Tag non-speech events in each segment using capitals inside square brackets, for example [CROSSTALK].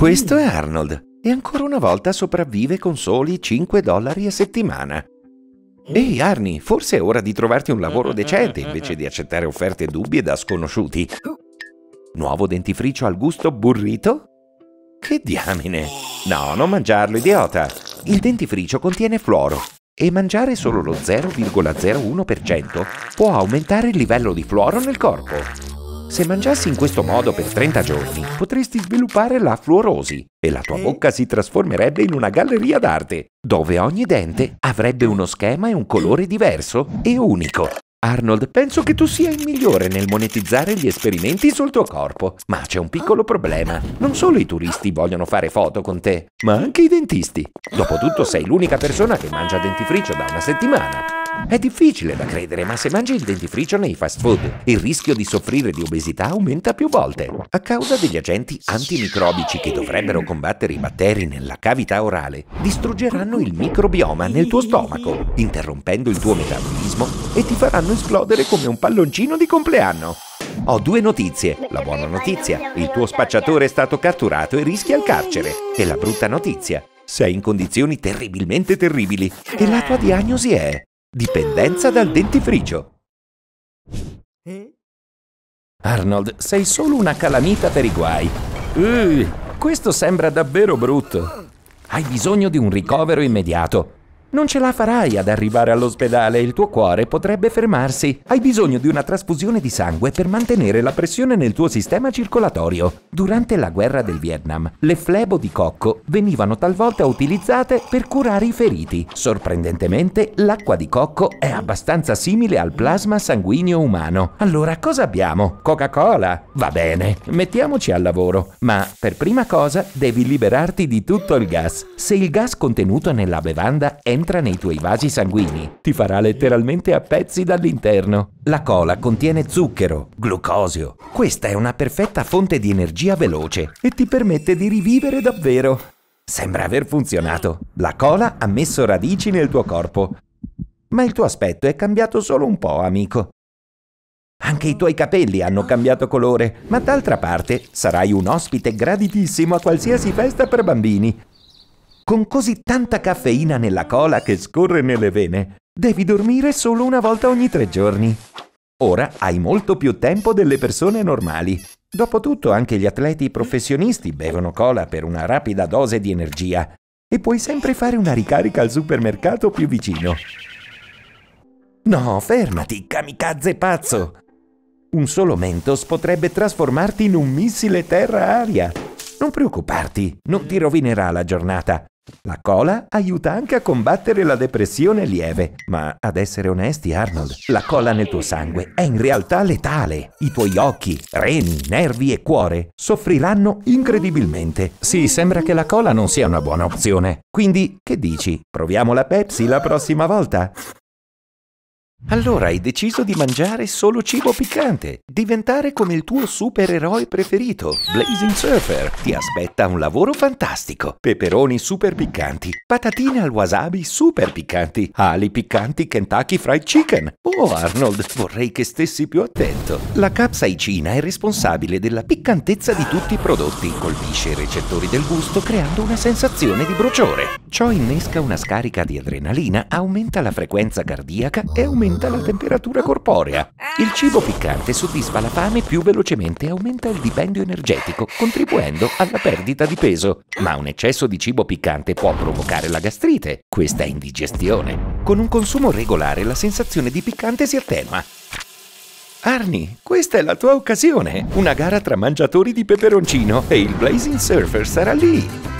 Questo è Arnold e ancora una volta sopravvive con soli 5 dollari a settimana. Ehi Arnie, forse è ora di trovarti un lavoro decente invece di accettare offerte dubbie da sconosciuti. Nuovo dentifricio al gusto burrito? Che diamine! No, non mangiarlo, idiota! Il dentifricio contiene fluoro e mangiare solo lo 0,01% può aumentare il livello di fluoro nel corpo. Se mangiassi in questo modo per 30 giorni, potresti sviluppare la fluorosi e la tua bocca si trasformerebbe in una galleria d'arte, dove ogni dente avrebbe uno schema e un colore diverso e unico. Arnold, penso che tu sia il migliore nel monetizzare gli esperimenti sul tuo corpo, ma c'è un piccolo problema. Non solo i turisti vogliono fare foto con te, ma anche i dentisti. Dopotutto sei l'unica persona che mangia dentifricio da una settimana. È difficile da credere, ma se mangi il dentifricio nei fast food, il rischio di soffrire di obesità aumenta più volte, a causa degli agenti antimicrobici che dovrebbero combattere i batteri nella cavità orale, distruggeranno il microbioma nel tuo stomaco, interrompendo il tuo metabolismo e ti faranno esplodere come un palloncino di compleanno. Ho due notizie. La buona notizia, il tuo spacciatore è stato catturato e rischia il carcere. E la brutta notizia, sei in condizioni terribilmente terribili e la tua diagnosi è Dipendenza dal dentifricio. Arnold, sei solo una calamita per i guai. Uh, questo sembra davvero brutto. Hai bisogno di un ricovero immediato. Non ce la farai ad arrivare all'ospedale, il tuo cuore potrebbe fermarsi. Hai bisogno di una trasfusione di sangue per mantenere la pressione nel tuo sistema circolatorio. Durante la guerra del Vietnam, le flebo di cocco venivano talvolta utilizzate per curare i feriti. Sorprendentemente, l'acqua di cocco è abbastanza simile al plasma sanguigno umano. Allora cosa abbiamo? Coca-Cola? Va bene, mettiamoci al lavoro. Ma per prima cosa devi liberarti di tutto il gas. Se il gas contenuto nella bevanda è entra nei tuoi vasi sanguigni, ti farà letteralmente a pezzi dall'interno. La cola contiene zucchero, glucosio. Questa è una perfetta fonte di energia veloce e ti permette di rivivere davvero. Sembra aver funzionato. La cola ha messo radici nel tuo corpo. Ma il tuo aspetto è cambiato solo un po', amico. Anche i tuoi capelli hanno cambiato colore, ma d'altra parte sarai un ospite graditissimo a qualsiasi festa per bambini con così tanta caffeina nella cola che scorre nelle vene. Devi dormire solo una volta ogni tre giorni. Ora hai molto più tempo delle persone normali. Dopotutto anche gli atleti professionisti bevono cola per una rapida dose di energia e puoi sempre fare una ricarica al supermercato più vicino. No, fermati, kamikaze pazzo! Un solo mentos potrebbe trasformarti in un missile terra-aria. Non preoccuparti, non ti rovinerà la giornata. La cola aiuta anche a combattere la depressione lieve, ma ad essere onesti Arnold, la cola nel tuo sangue è in realtà letale. I tuoi occhi, reni, nervi e cuore soffriranno incredibilmente. Sì, sembra che la cola non sia una buona opzione. Quindi, che dici? Proviamo la Pepsi la prossima volta? Allora hai deciso di mangiare solo cibo piccante, diventare come il tuo supereroe preferito, Blazing Surfer. Ti aspetta un lavoro fantastico. Peperoni super piccanti, patatine al wasabi super piccanti, ali piccanti Kentucky Fried Chicken. Oh Arnold, vorrei che stessi più attento. La capsaicina è responsabile della piccantezza di tutti i prodotti, colpisce i recettori del gusto creando una sensazione di bruciore. Ciò innesca una scarica di adrenalina, aumenta la frequenza cardiaca e aumenta aumenta la temperatura corporea. Il cibo piccante soddisfa la fame più velocemente e aumenta il dipendio energetico, contribuendo alla perdita di peso. Ma un eccesso di cibo piccante può provocare la gastrite, questa è indigestione. Con un consumo regolare la sensazione di piccante si attenua. Arni, questa è la tua occasione! Una gara tra mangiatori di peperoncino e il Blazing Surfer sarà lì!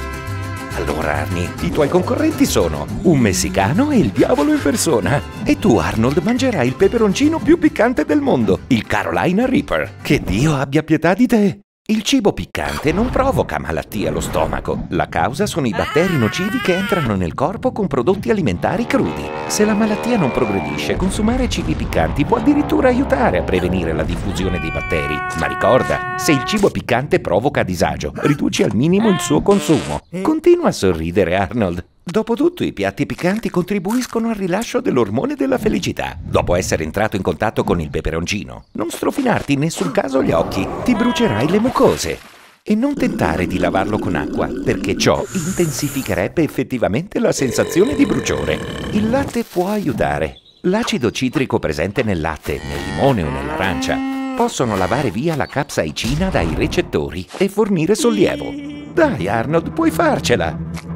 Allora, Arnie, i tuoi concorrenti sono un messicano e il diavolo in persona. E tu, Arnold, mangerai il peperoncino più piccante del mondo, il Carolina Reaper. Che Dio abbia pietà di te! Il cibo piccante non provoca malattie allo stomaco. La causa sono i batteri ah. nocivi che entrano nel corpo con prodotti alimentari crudi. Se la malattia non progredisce, consumare cibi piccanti può addirittura aiutare a prevenire la diffusione dei batteri. Ma ricorda, se il cibo piccante provoca disagio, riduci al minimo il suo consumo. Eh. Continua a sorridere, Arnold. Dopotutto i piatti piccanti contribuiscono al rilascio dell'ormone della felicità. Dopo essere entrato in contatto con il peperoncino, non strofinarti in nessun caso gli occhi, ti brucerai le mucose. E non tentare di lavarlo con acqua, perché ciò intensificherebbe effettivamente la sensazione di bruciore. Il latte può aiutare. L'acido citrico presente nel latte, nel limone o nell'arancia possono lavare via la capsaicina dai recettori e fornire sollievo. Dai Arnold, puoi farcela!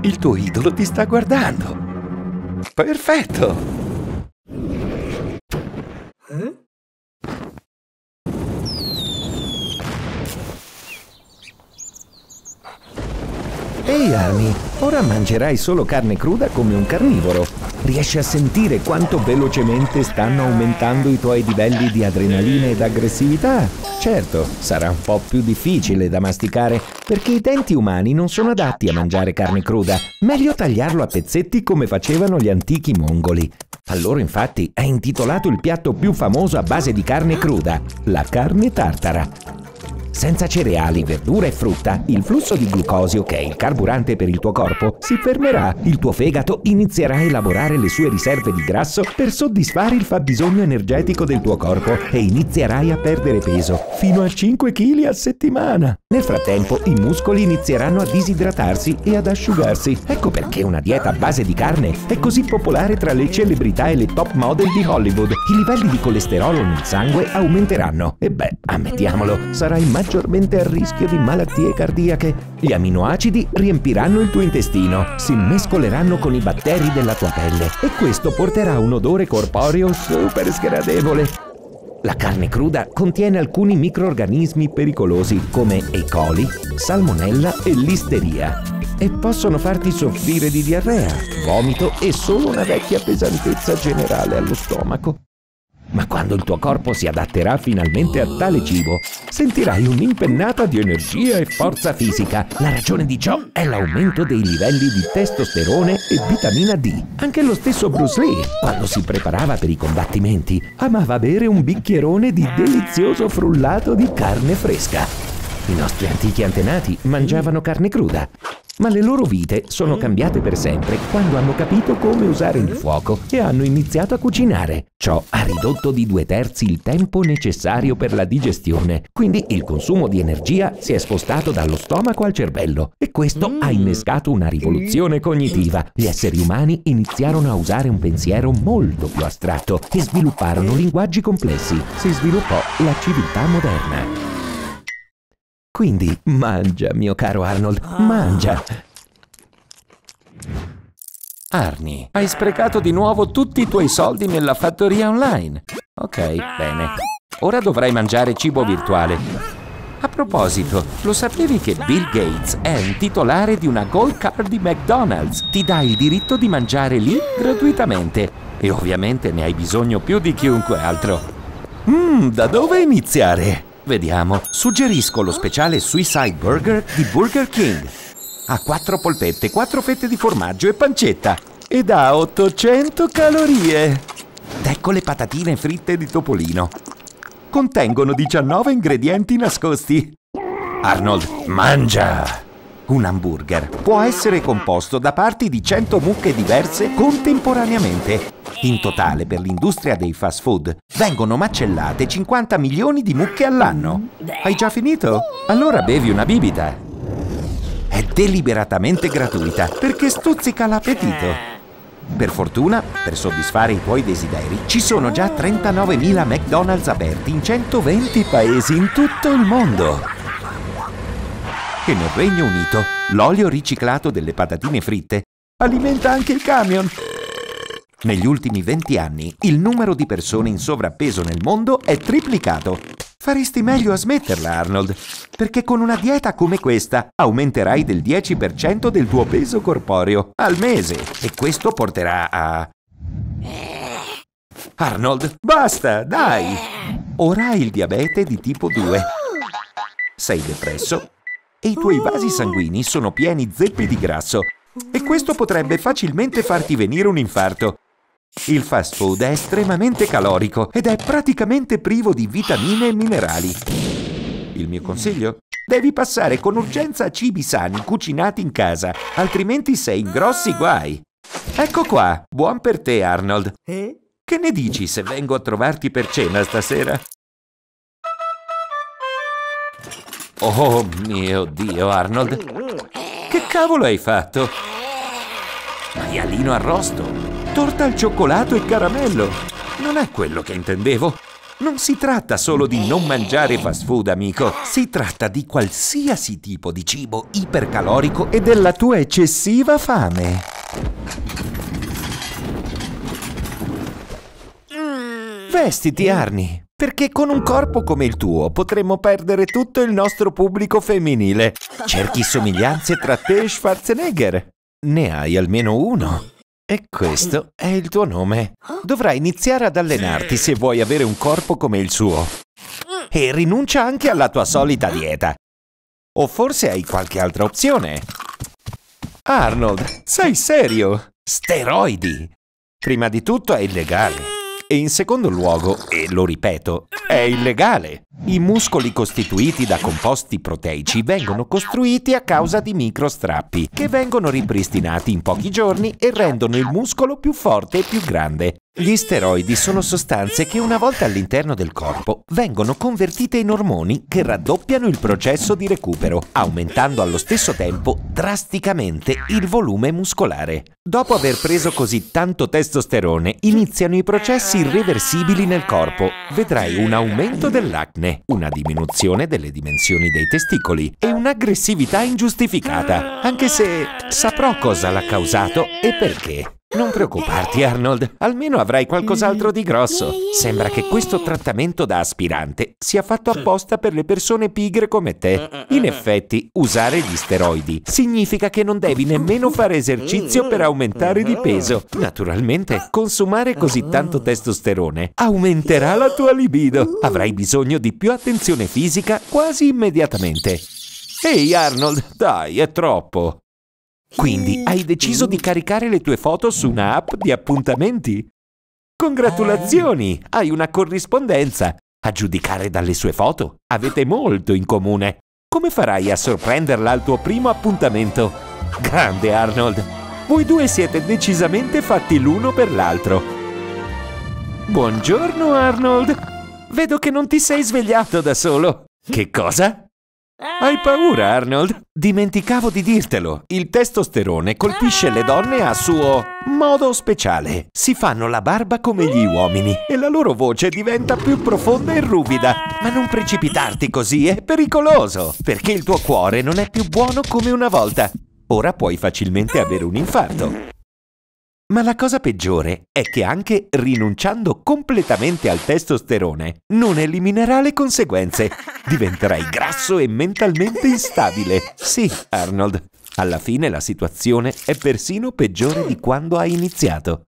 Il tuo idolo ti sta guardando. Perfetto! Eh? Ehi Armi, ora mangerai solo carne cruda come un carnivoro. Riesci a sentire quanto velocemente stanno aumentando i tuoi livelli di adrenalina ed aggressività? Certo, sarà un po' più difficile da masticare, perché i denti umani non sono adatti a mangiare carne cruda. Meglio tagliarlo a pezzetti come facevano gli antichi mongoli. A loro infatti è intitolato il piatto più famoso a base di carne cruda, la carne tartara. Senza cereali, verdura e frutta, il flusso di glucosio, che è il carburante per il tuo corpo, si fermerà. Il tuo fegato inizierà a elaborare le sue riserve di grasso per soddisfare il fabbisogno energetico del tuo corpo e inizierai a perdere peso, fino a 5 kg a settimana. Nel frattempo, i muscoli inizieranno a disidratarsi e ad asciugarsi. Ecco perché una dieta a base di carne è così popolare tra le celebrità e le top model di Hollywood. I livelli di colesterolo nel sangue aumenteranno. E beh, ammettiamolo, sarai mai maggiormente a rischio di malattie cardiache. Gli aminoacidi riempiranno il tuo intestino, si mescoleranno con i batteri della tua pelle e questo porterà un odore corporeo super sgradevole. La carne cruda contiene alcuni microorganismi pericolosi come E. coli, salmonella e listeria e possono farti soffrire di diarrea, vomito e solo una vecchia pesantezza generale allo stomaco. Ma quando il tuo corpo si adatterà finalmente a tale cibo, sentirai un'impennata di energia e forza fisica. La ragione di ciò è l'aumento dei livelli di testosterone e vitamina D. Anche lo stesso Bruce Lee, quando si preparava per i combattimenti, amava bere un bicchierone di delizioso frullato di carne fresca. I nostri antichi antenati mangiavano carne cruda ma le loro vite sono cambiate per sempre quando hanno capito come usare il fuoco e hanno iniziato a cucinare. Ciò ha ridotto di due terzi il tempo necessario per la digestione, quindi il consumo di energia si è spostato dallo stomaco al cervello e questo ha mm. innescato una rivoluzione cognitiva. Gli esseri umani iniziarono a usare un pensiero molto più astratto e svilupparono linguaggi complessi. Si sviluppò la civiltà moderna. Quindi mangia, mio caro Arnold, ah. mangia. Arni, hai sprecato di nuovo tutti i tuoi soldi nella fattoria online. Ok, bene. Ora dovrai mangiare cibo virtuale. A proposito, lo sapevi che Bill Gates è un titolare di una gold card di McDonald's? Ti dà il diritto di mangiare lì gratuitamente. E ovviamente ne hai bisogno più di chiunque altro. Mmm, da dove iniziare? Vediamo. Suggerisco lo speciale Suicide Burger di Burger King. Ha quattro polpette, quattro fette di formaggio e pancetta. Ed ha 800 calorie. Ed Ecco le patatine fritte di Topolino. Contengono 19 ingredienti nascosti. Arnold, mangia! Un hamburger può essere composto da parti di 100 mucche diverse contemporaneamente. In totale per l'industria dei fast food vengono macellate 50 milioni di mucche all'anno. Hai già finito? Allora bevi una bibita. È deliberatamente gratuita perché stuzzica l'appetito. Per fortuna, per soddisfare i tuoi desideri, ci sono già 39.000 McDonald's aperti in 120 paesi in tutto il mondo che nel Regno Unito l'olio riciclato delle patatine fritte alimenta anche il camion. Negli ultimi 20 anni il numero di persone in sovrappeso nel mondo è triplicato. Faresti meglio a smetterla, Arnold, perché con una dieta come questa aumenterai del 10% del tuo peso corporeo al mese e questo porterà a... Arnold, basta, dai! Ora hai il diabete di tipo 2. Sei depresso e i tuoi vasi oh. sanguigni sono pieni zeppi di grasso e questo potrebbe facilmente farti venire un infarto. Il fast food è estremamente calorico ed è praticamente privo di vitamine e minerali. Il mio consiglio? Devi passare con urgenza a cibi sani cucinati in casa, altrimenti sei in grossi guai. Ecco qua, buon per te Arnold. Eh? Che ne dici se vengo a trovarti per cena stasera? Oh mio Dio, Arnold! Che cavolo hai fatto? Maialino arrosto, torta al cioccolato e caramello. Non è quello che intendevo. Non si tratta solo di non mangiare fast food, amico. Si tratta di qualsiasi tipo di cibo ipercalorico e della tua eccessiva fame. Vestiti, Arnie. Perché con un corpo come il tuo potremmo perdere tutto il nostro pubblico femminile. Cerchi somiglianze tra te e Schwarzenegger. Ne hai almeno uno. E questo è il tuo nome. Dovrai iniziare ad allenarti se vuoi avere un corpo come il suo. E rinuncia anche alla tua solita dieta. O forse hai qualche altra opzione. Arnold, sei serio? Steroidi! Prima di tutto è illegale. E in secondo luogo, e lo ripeto, è illegale. I muscoli costituiti da composti proteici vengono costruiti a causa di microstrappi, che vengono ripristinati in pochi giorni e rendono il muscolo più forte e più grande. Gli steroidi sono sostanze che una volta all'interno del corpo vengono convertite in ormoni che raddoppiano il processo di recupero, aumentando allo stesso tempo drasticamente il volume muscolare. Dopo aver preso così tanto testosterone, iniziano i processi irreversibili nel corpo. Vedrai un aumento dell'acne, una diminuzione delle dimensioni dei testicoli e un'aggressività ingiustificata, anche se saprò cosa l'ha causato e perché. Non preoccuparti, Arnold. Almeno avrai qualcos'altro di grosso. Sembra che questo trattamento da aspirante sia fatto apposta per le persone pigre come te. Eh, eh, In eh, effetti, usare gli steroidi significa che non devi nemmeno fare esercizio mm. per aumentare di peso. Mm. Naturalmente, consumare così mm. tanto testosterone aumenterà la tua libido. Avrai bisogno di più attenzione fisica quasi immediatamente. Ehi, Arnold, dai, è troppo. Quindi mm. hai deciso di caricare le tue foto su una app di appuntamenti? Congratulazioni! Mm. Hai una corrispondenza! A giudicare dalle sue foto, avete molto in comune. Come farai a sorprenderla al tuo primo appuntamento? Grande Arnold! Voi due siete decisamente fatti l'uno per l'altro. Buongiorno Arnold! Vedo che non ti sei svegliato da solo. Che cosa? Hai paura, Arnold? Dimenticavo di dirtelo. Il testosterone colpisce le donne a suo modo speciale. Si fanno la barba come gli uomini e la loro voce diventa più profonda e ruvida. Ma non precipitarti così è pericoloso, perché il tuo cuore non è più buono come una volta. Ora puoi facilmente avere un infarto. Ma la cosa peggiore è che anche rinunciando completamente al testosterone non eliminerà le conseguenze. Diventerai grasso e mentalmente instabile. Sì, Arnold. Alla fine la situazione è persino peggiore di quando hai iniziato.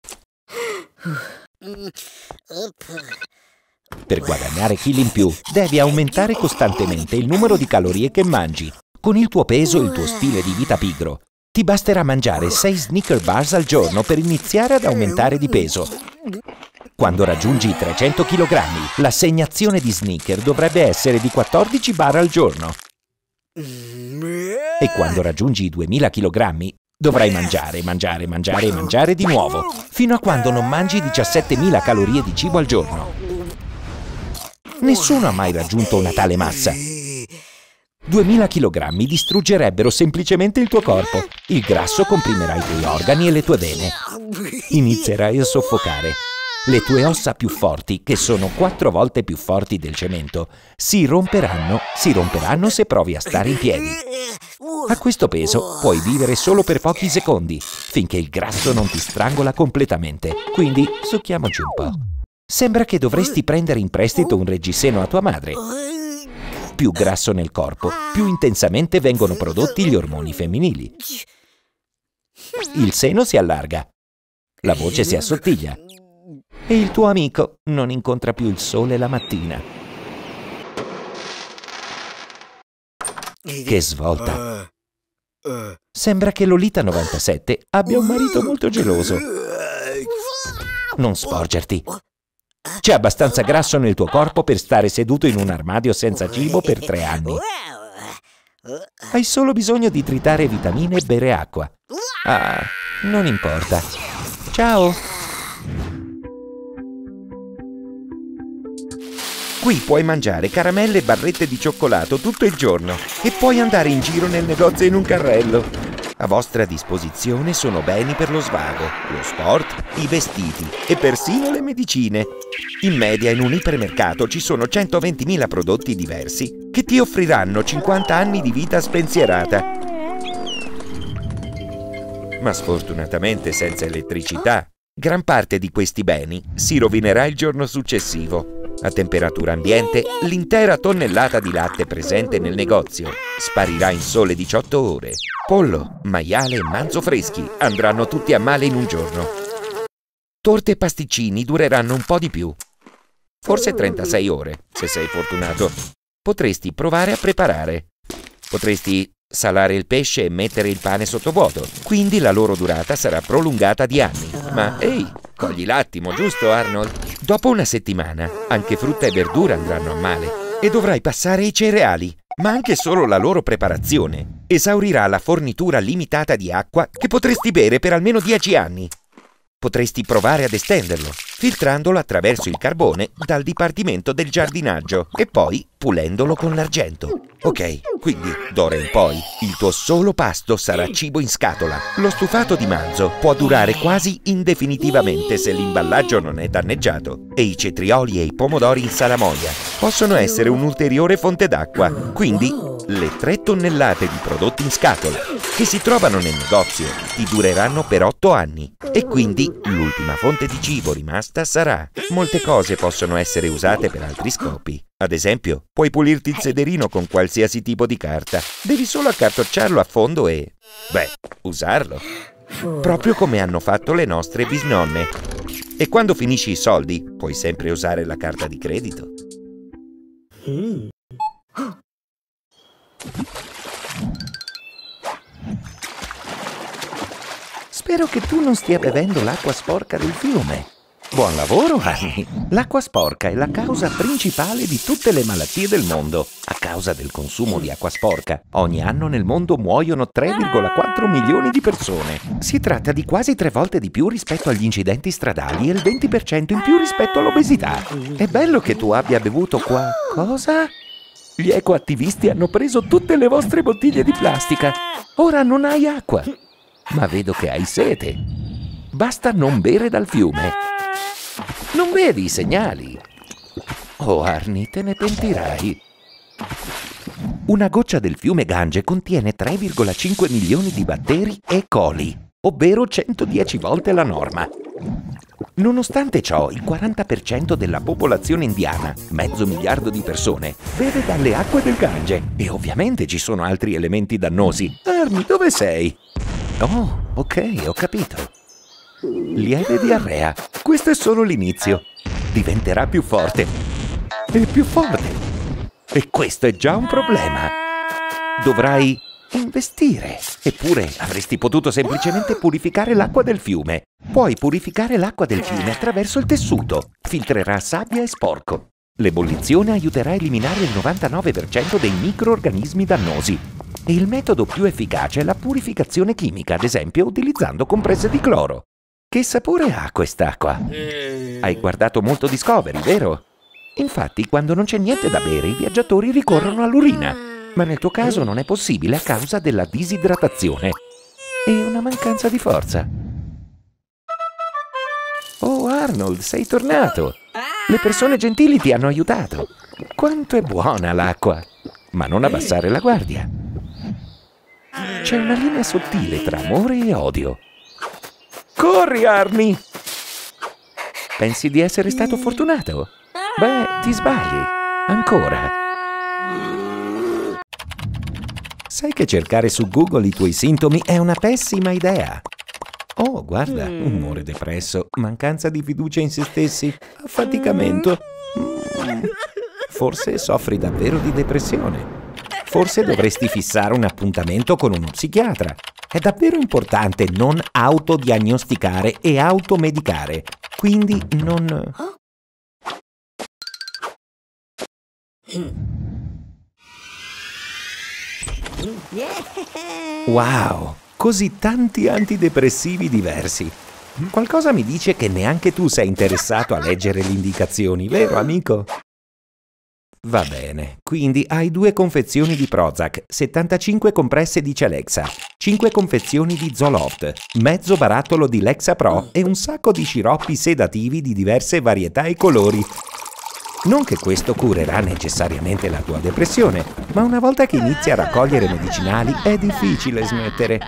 Per guadagnare chili in più devi aumentare costantemente il numero di calorie che mangi. Con il tuo peso e il tuo stile di vita pigro ti basterà mangiare 6 sneaker bars al giorno per iniziare ad aumentare di peso. Quando raggiungi i 300 kg, l'assegnazione di sneaker dovrebbe essere di 14 bar al giorno. E quando raggiungi i 2000 kg, dovrai mangiare, mangiare, mangiare e mangiare di nuovo, fino a quando non mangi 17.000 calorie di cibo al giorno. Nessuno ha mai raggiunto una tale massa. 2000 kg distruggerebbero semplicemente il tuo corpo. Il grasso comprimerà i tuoi organi e le tue vene. Inizierai a soffocare. Le tue ossa più forti, che sono quattro volte più forti del cemento, si romperanno, si romperanno se provi a stare in piedi. A questo peso puoi vivere solo per pochi secondi, finché il grasso non ti strangola completamente. Quindi succhiamoci un po'. Sembra che dovresti prendere in prestito un reggiseno a tua madre più grasso nel corpo, più intensamente vengono prodotti gli ormoni femminili. Il seno si allarga, la voce si assottiglia e il tuo amico non incontra più il sole la mattina. Che svolta! Sembra che Lolita 97 abbia un marito molto geloso. Non sporgerti, c'è abbastanza grasso nel tuo corpo per stare seduto in un armadio senza cibo per tre anni. Hai solo bisogno di tritare vitamine e bere acqua. Ah, non importa. Ciao! Qui puoi mangiare caramelle e barrette di cioccolato tutto il giorno e puoi andare in giro nel negozio in un carrello. A vostra disposizione sono beni per lo svago, lo sport, i vestiti e persino le medicine. In media in un ipermercato ci sono 120.000 prodotti diversi che ti offriranno 50 anni di vita spensierata. Ma sfortunatamente senza elettricità, gran parte di questi beni si rovinerà il giorno successivo. A temperatura ambiente, l'intera tonnellata di latte presente nel negozio sparirà in sole 18 ore. Pollo, maiale e manzo freschi andranno tutti a male in un giorno. Torte e pasticcini dureranno un po' di più. Forse 36 ore, se sei fortunato. Potresti provare a preparare. Potresti salare il pesce e mettere il pane sotto vuoto, quindi la loro durata sarà prolungata di anni. Ma ehi, cogli l'attimo, giusto Arnold? Dopo una settimana, anche frutta e verdura andranno a male e dovrai passare ai cereali, ma anche solo la loro preparazione esaurirà la fornitura limitata di acqua che potresti bere per almeno 10 anni. Potresti provare ad estenderlo, filtrandolo attraverso il carbone dal Dipartimento del Giardinaggio e poi pulendolo con l'argento. Ok, quindi d'ora in poi il tuo solo pasto sarà cibo in scatola. Lo stufato di manzo può durare quasi indefinitivamente se l'imballaggio non è danneggiato e i cetrioli e i pomodori in salamoia possono essere un'ulteriore fonte d'acqua. Quindi le 3 tonnellate di prodotti in scatola che si trovano nel negozio ti dureranno per 8 anni e quindi l'ultima fonte di cibo rimasta sarà. Molte cose possono essere usate per altri scopi, ad esempio, puoi pulirti il sederino con qualsiasi tipo di carta. Devi solo accartocciarlo a fondo e... beh, usarlo. Proprio come hanno fatto le nostre bisnonne. E quando finisci i soldi, puoi sempre usare la carta di credito. [GASPS] Spero che tu non stia bevendo l'acqua sporca del fiume. Buon lavoro, Ani! L'acqua sporca è la causa principale di tutte le malattie del mondo. A causa del consumo di acqua sporca, ogni anno nel mondo muoiono 3,4 milioni di persone. Si tratta di quasi tre volte di più rispetto agli incidenti stradali e il 20% in più rispetto all'obesità. È bello che tu abbia bevuto qualcosa? Gli ecoattivisti hanno preso tutte le vostre bottiglie di plastica. Ora non hai acqua. Ma vedo che hai sete. Basta non bere dal fiume. Non vedi i segnali? Oh, Arni, te ne pentirai. Una goccia del fiume Gange contiene 3,5 milioni di batteri E. coli, ovvero 110 volte la norma. Nonostante ciò, il 40% della popolazione indiana, mezzo miliardo di persone, beve dalle acque del Gange. E ovviamente ci sono altri elementi dannosi. Armi, dove sei? Oh, ok, ho capito. Lieve diarrea. Questo è solo l'inizio. Diventerà più forte. E più forte. E questo è già un problema. Dovrai investire. Eppure avresti potuto semplicemente purificare l'acqua del fiume. Puoi purificare l'acqua del fiume attraverso il tessuto. Filtrerà sabbia e sporco. L'ebollizione aiuterà a eliminare il 99% dei microorganismi dannosi. E il metodo più efficace è la purificazione chimica, ad esempio utilizzando compresse di cloro. Che sapore ha quest'acqua? Eh. Hai guardato molto Discovery, vero? Infatti, quando non c'è niente da bere, i viaggiatori ricorrono all'urina. Ma nel tuo caso non è possibile a causa della disidratazione e una mancanza di forza. Oh, Arnold, sei tornato! Le persone gentili ti hanno aiutato. Quanto è buona l'acqua! Ma non abbassare la guardia. C'è una linea sottile tra amore e odio. Corri, Arnie! Pensi di essere stato fortunato? Beh, ti sbagli. Ancora. Sai che cercare su Google i tuoi sintomi è una pessima idea. Oh, guarda, mm. umore depresso, mancanza di fiducia in se stessi, affaticamento. Mm. Forse soffri davvero di depressione. Forse dovresti fissare un appuntamento con uno psichiatra. È davvero importante non autodiagnosticare e automedicare, quindi non... Wow, così tanti antidepressivi diversi. Qualcosa mi dice che neanche tu sei interessato a leggere le indicazioni, vero amico? Va bene, quindi hai due confezioni di Prozac, 75 compresse di Celexa, 5 confezioni di Zoloft, mezzo barattolo di Lexa Pro e un sacco di sciroppi sedativi di diverse varietà e colori. Non che questo curerà necessariamente la tua depressione, ma una volta che inizi a raccogliere medicinali è difficile smettere.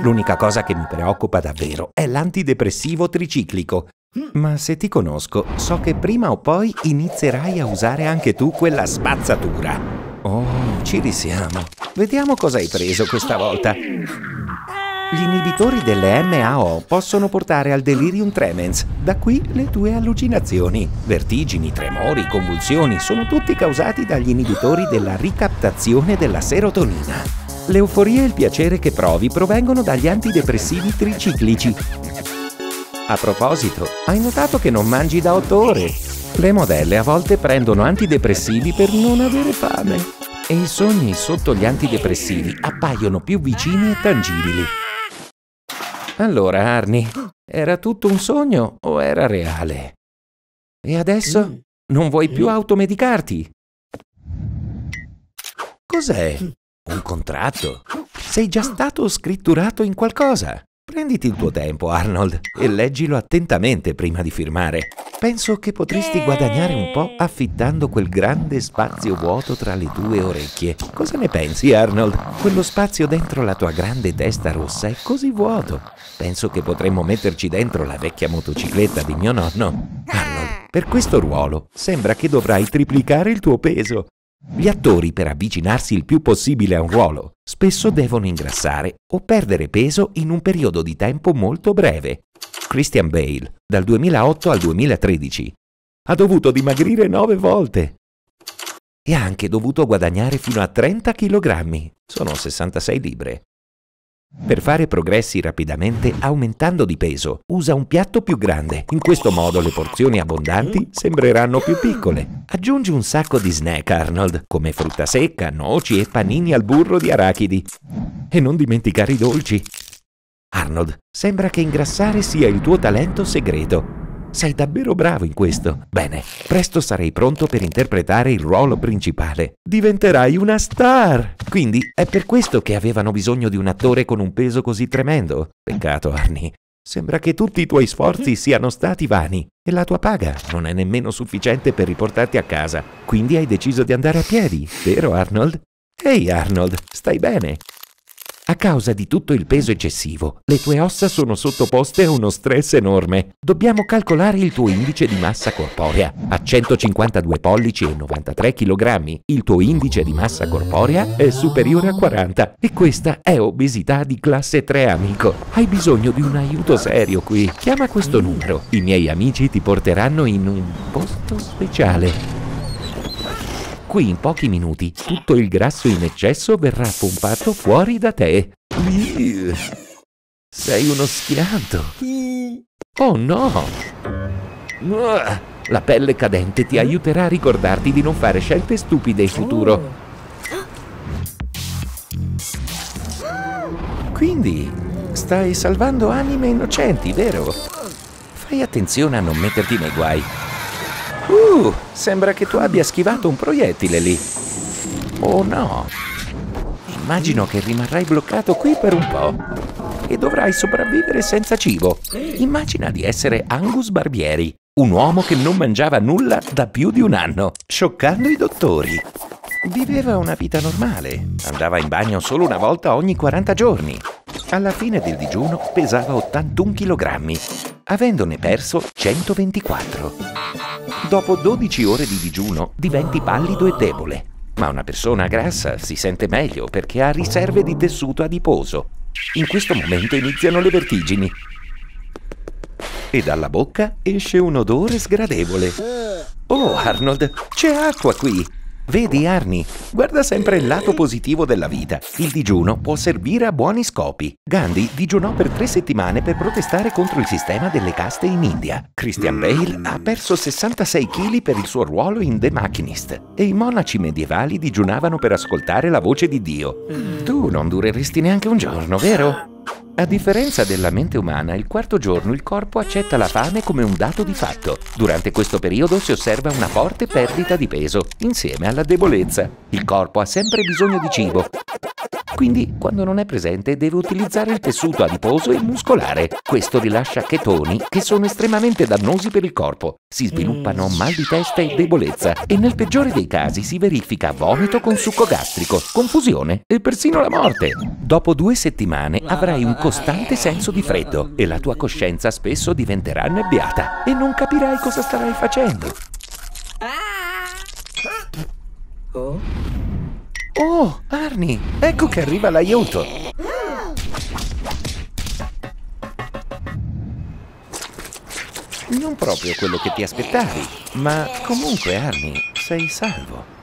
L'unica cosa che mi preoccupa davvero è l'antidepressivo triciclico, ma se ti conosco, so che prima o poi inizierai a usare anche tu quella spazzatura. Oh, ci risiamo. Vediamo cosa hai preso questa volta. Gli inibitori delle MAO possono portare al delirium tremens, da qui le tue allucinazioni. Vertigini, tremori, convulsioni sono tutti causati dagli inibitori della ricaptazione della serotonina. L'euforia e il piacere che provi provengono dagli antidepressivi triciclici. A proposito, hai notato che non mangi da otto ore? Le modelle a volte prendono antidepressivi per non avere fame. E i sogni sotto gli antidepressivi appaiono più vicini e tangibili. Allora, Arni, era tutto un sogno o era reale? E adesso? Mm. Non vuoi più mm. automedicarti? Cos'è? Un contratto? Sei già stato scritturato in qualcosa? Prenditi il tuo tempo, Arnold, e leggilo attentamente prima di firmare. Penso che potresti guadagnare un po' affittando quel grande spazio vuoto tra le tue orecchie. Cosa ne pensi, Arnold? Quello spazio dentro la tua grande testa rossa è così vuoto. Penso che potremmo metterci dentro la vecchia motocicletta di mio nonno. Arnold, per questo ruolo sembra che dovrai triplicare il tuo peso. Gli attori, per avvicinarsi il più possibile a un ruolo, spesso devono ingrassare o perdere peso in un periodo di tempo molto breve. Christian Bale, dal 2008 al 2013, ha dovuto dimagrire 9 volte e ha anche dovuto guadagnare fino a 30 kg, sono 66 libbre, per fare progressi rapidamente aumentando di peso, usa un piatto più grande. In questo modo le porzioni abbondanti sembreranno più piccole. Aggiungi un sacco di snack, Arnold, come frutta secca, noci e panini al burro di arachidi. E non dimenticare i dolci. Arnold, sembra che ingrassare sia il tuo talento segreto. Sei davvero bravo in questo. Bene, presto sarai pronto per interpretare il ruolo principale. Diventerai una star! Quindi è per questo che avevano bisogno di un attore con un peso così tremendo. Peccato, Arnie. Sembra che tutti i tuoi sforzi siano stati vani e la tua paga non è nemmeno sufficiente per riportarti a casa. Quindi hai deciso di andare a piedi, vero Arnold? Ehi hey Arnold, stai bene? A causa di tutto il peso eccessivo, le tue ossa sono sottoposte a uno stress enorme. Dobbiamo calcolare il tuo indice di massa corporea. A 152 pollici e 93 kg, il tuo indice di massa corporea è superiore a 40. E questa è obesità di classe 3, amico. Hai bisogno di un aiuto serio qui. Chiama questo numero. I miei amici ti porteranno in un posto speciale qui in pochi minuti tutto il grasso in eccesso verrà pompato fuori da te. Sei uno schianto. Oh no! La pelle cadente ti aiuterà a ricordarti di non fare scelte stupide in futuro. Quindi, stai salvando anime innocenti, vero? Fai attenzione a non metterti nei guai. Uh, sembra che tu abbia schivato un proiettile lì. Oh no. Immagino che rimarrai bloccato qui per un po'. E dovrai sopravvivere senza cibo. Immagina di essere Angus Barbieri, un uomo che non mangiava nulla da più di un anno, scioccando i dottori. Viveva una vita normale, andava in bagno solo una volta ogni 40 giorni, alla fine del digiuno pesava 81 kg, avendone perso 124. Dopo 12 ore di digiuno diventi pallido e debole, ma una persona grassa si sente meglio perché ha riserve di tessuto adiposo. In questo momento iniziano le vertigini e dalla bocca esce un odore sgradevole. Oh Arnold, c'è acqua qui! Vedi Arni, guarda sempre il lato positivo della vita. Il digiuno può servire a buoni scopi. Gandhi digiunò per tre settimane per protestare contro il sistema delle caste in India. Christian Bale ha perso 66 kg per il suo ruolo in The Machinist. E i monaci medievali digiunavano per ascoltare la voce di Dio. Tu non dureresti neanche un giorno, vero? A differenza della mente umana, il quarto giorno il corpo accetta la fame come un dato di fatto. Durante questo periodo si osserva una forte perdita di peso, insieme alla debolezza. Il corpo ha sempre bisogno di cibo. Quindi, quando non è presente, deve utilizzare il tessuto adiposo e muscolare. Questo rilascia chetoni che sono estremamente dannosi per il corpo. Si sviluppano eh, mal di testa e debolezza e nel peggiore dei casi si verifica vomito con succo gastrico, confusione e persino la morte. Dopo due settimane ah, avrai un ah, costante eh, senso di freddo e la tua eh, coscienza spesso diventerà annebbiata e non capirai cosa starai facendo. Ah! Oh? Oh, Arni, ecco che arriva l'aiuto. Non proprio quello che ti aspettavi, ma comunque Arni, sei salvo.